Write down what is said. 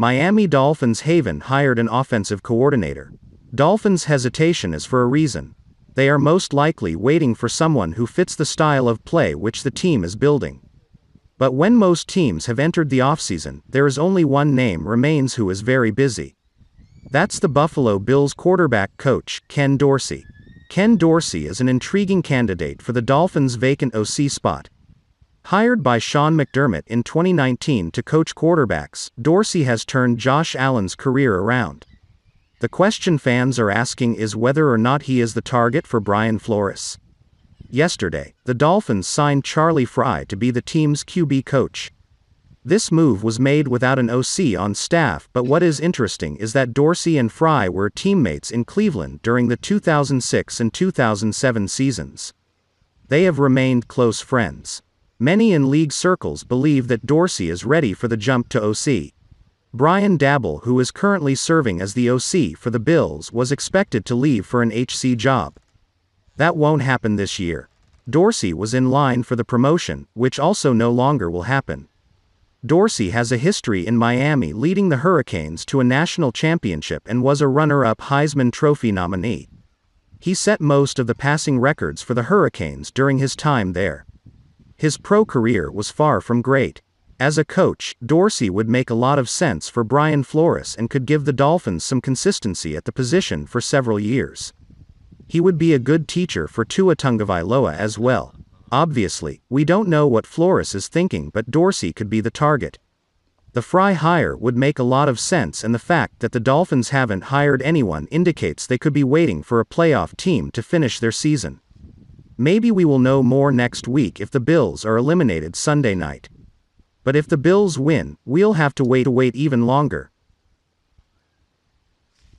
Miami Dolphins Haven hired an offensive coordinator. Dolphins' hesitation is for a reason. They are most likely waiting for someone who fits the style of play which the team is building. But when most teams have entered the offseason, there is only one name remains who is very busy. That's the Buffalo Bills quarterback coach, Ken Dorsey. Ken Dorsey is an intriguing candidate for the Dolphins' vacant OC spot, Hired by Sean McDermott in 2019 to coach quarterbacks, Dorsey has turned Josh Allen's career around. The question fans are asking is whether or not he is the target for Brian Flores. Yesterday, the Dolphins signed Charlie Fry to be the team's QB coach. This move was made without an OC on staff, but what is interesting is that Dorsey and Fry were teammates in Cleveland during the 2006 and 2007 seasons. They have remained close friends. Many in league circles believe that Dorsey is ready for the jump to OC. Brian Dabble, who is currently serving as the OC for the Bills, was expected to leave for an HC job. That won't happen this year. Dorsey was in line for the promotion, which also no longer will happen. Dorsey has a history in Miami leading the Hurricanes to a national championship and was a runner up Heisman Trophy nominee. He set most of the passing records for the Hurricanes during his time there. His pro career was far from great. As a coach, Dorsey would make a lot of sense for Brian Flores and could give the Dolphins some consistency at the position for several years. He would be a good teacher for Tua Tungavailoa as well. Obviously, we don't know what Flores is thinking but Dorsey could be the target. The Fry hire would make a lot of sense and the fact that the Dolphins haven't hired anyone indicates they could be waiting for a playoff team to finish their season. Maybe we will know more next week if the Bills are eliminated Sunday night. But if the Bills win, we'll have to wait wait even longer.